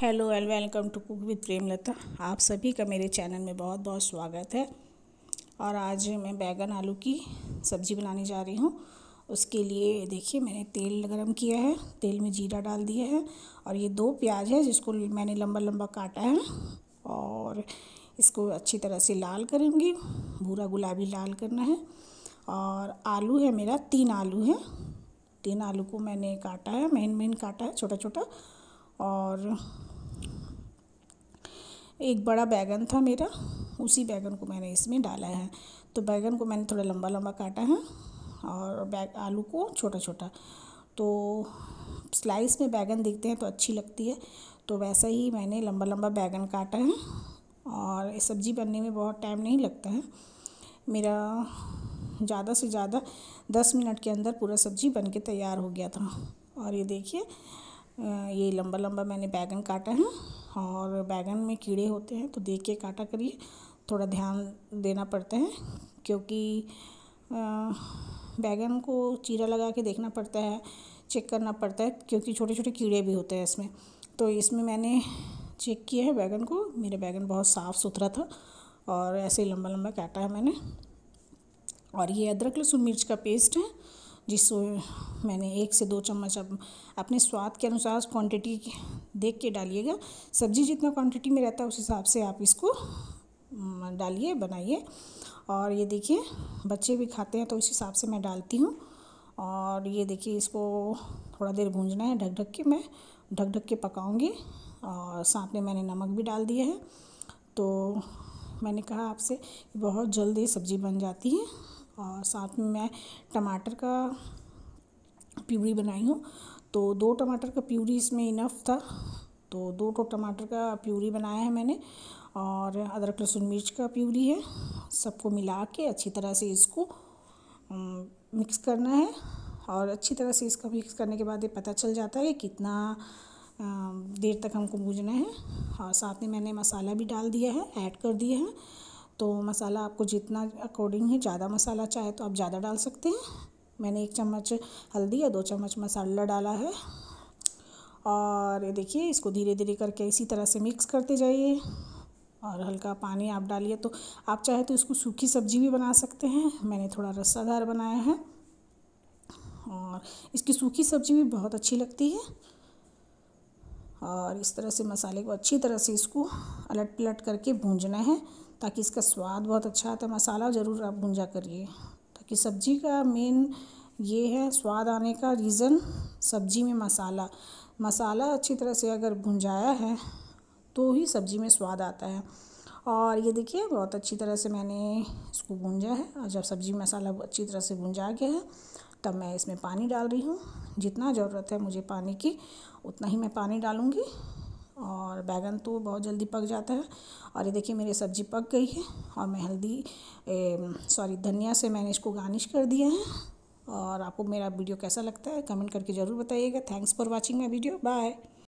hello all welcome to cook with Premlata आप सभी का मेरे चैनल में बहुत बहुत स्वागत है और आज मैं बैगन आलू की सब्ज़ी बनाने जा रही हूँ उसके लिए देखिए मैंने तेल गरम किया है तेल में जीरा डाल दिया है और ये दो प्याज है जिसको मैंने लंबा लंबा काटा है और इसको अच्छी तरह से लाल करूँगी भूरा गुलाबी लाल करना है और आलू है मेरा तीन आलू है तीन आलू को मैंने काटा है मेन मेन काटा है छोटा छोटा और एक बड़ा बैगन था मेरा उसी बैगन को मैंने इसमें डाला है तो बैगन को मैंने थोड़ा लंबा लंबा काटा है और बैग आलू को छोटा छोटा तो स्लाइस में बैगन देखते हैं तो अच्छी लगती है तो वैसा ही मैंने लंबा लंबा बैगन काटा है और सब्ज़ी बनने में बहुत टाइम नहीं लगता है मेरा ज़्यादा से ज़्यादा दस मिनट के अंदर पूरा सब्ज़ी बन के तैयार हो गया था और ये देखिए ये लंबा लंबा मैंने बैगन काटा है और बैगन में कीड़े होते हैं तो देख के काटा करिए थोड़ा ध्यान देना पड़ता है क्योंकि बैगन को चीरा लगा के देखना पड़ता है चेक करना पड़ता है क्योंकि छोटे छोटे कीड़े भी होते हैं इसमें तो इसमें मैंने चेक किया है बैगन को मेरा बैगन बहुत साफ़ सुथरा था और ऐसे ही लंबा लंबा काटा है मैंने और ये अदरक लहसुन मिर्च का पेस्ट है जिसको मैंने एक से दो चम्मच अपने स्वाद के अनुसार क्वांटिटी देख के डालिएगा सब्ज़ी जितना क्वांटिटी में रहता है उस हिसाब से आप इसको डालिए बनाइए और ये देखिए बच्चे भी खाते हैं तो उस हिसाब से मैं डालती हूँ और ये देखिए इसको थोड़ा देर भूंजना है ढक ढक के मैं ढक ढक के पकाऊंगी और साथ में मैंने नमक भी डाल दिया है तो मैंने कहा आपसे बहुत जल्दी सब्ज़ी बन जाती है और साथ में मैं टमाटर का प्यूरी बनाई हूँ तो दो टमाटर का प्यूरी इसमें इनफ था तो दो टो टमाटर का प्यूरी बनाया है मैंने और अदरक लहसुन मिर्च का प्यूरी है सबको मिला के अच्छी तरह से इसको मिक्स करना है और अच्छी तरह से इसका मिक्स करने के बाद ये पता चल जाता है कितना देर तक हमको भूजना है और साथ में मैंने मसाला भी डाल दिया है ऐड कर दिया है तो मसाला आपको जितना अकॉर्डिंग है ज़्यादा मसाला चाहे तो आप ज़्यादा डाल सकते हैं मैंने एक चम्मच हल्दी या दो चम्मच मसाला डाला है और ये देखिए इसको धीरे धीरे करके इसी तरह से मिक्स करते जाइए और हल्का पानी आप डालिए तो आप चाहे तो इसको सूखी सब्जी भी बना सकते हैं मैंने थोड़ा रस्सादार बनाया है और इसकी सूखी सब्जी भी बहुत अच्छी लगती है और इस तरह से मसाले को अच्छी तरह से इसको अलट पलट करके भूंजना है ताकि इसका स्वाद बहुत अच्छा आता है मसाला ज़रूर आप भूंजा करिए कि सब्ज़ी का मेन ये है स्वाद आने का रीज़न सब्ज़ी में मसाला मसाला अच्छी तरह से अगर भुंजाया है तो ही सब्ज़ी में स्वाद आता है और ये देखिए बहुत अच्छी तरह से मैंने इसको भूंजा है और जब सब्ज़ी मसाला अच्छी तरह से भुंजा गया है तब मैं इसमें पानी डाल रही हूँ जितना ज़रूरत है मुझे पानी की उतना ही मैं पानी डालूँगी और बैगन तो बहुत जल्दी पक जाता है और ये देखिए मेरी सब्ज़ी पक गई है और मैं हल्दी सॉरी धनिया से मैंने इसको गार्निश कर दिया है और आपको मेरा वीडियो कैसा लगता है कमेंट करके ज़रूर बताइएगा thanks for watching my video bye